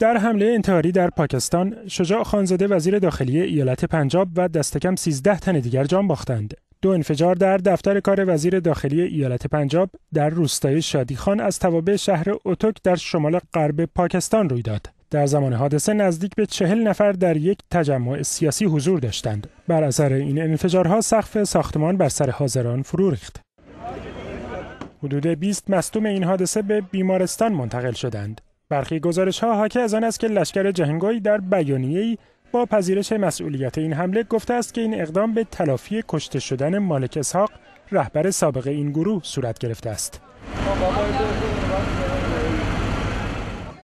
در حمله انتحاری در پاکستان، شجاع خانزاده وزیر داخلی ایالت پنجاب و دستکم 13 تن دیگر جان باختند. دو انفجار در دفتر کار وزیر داخلی ایالت پنجاب در روستای شادیخان از توابع شهر اتوک در شمال غرب پاکستان روی داد. در زمان حادثه نزدیک به چهل نفر در یک تجمع سیاسی حضور داشتند. بر اثر این انفجارها سقف ساختمان بر سر حاضران فرو ریخت. حدود 20 مصدوم این حادثه به بیمارستان منتقل شدند. برخی گزارش ها حاکی از آن است که لشکر جهنگوی در بیانیه‌ای با پذیرش مسئولیت این حمله گفته است که این اقدام به تلافی کشته شدن مالک اسحاق رهبر سابق این گروه صورت گرفته است.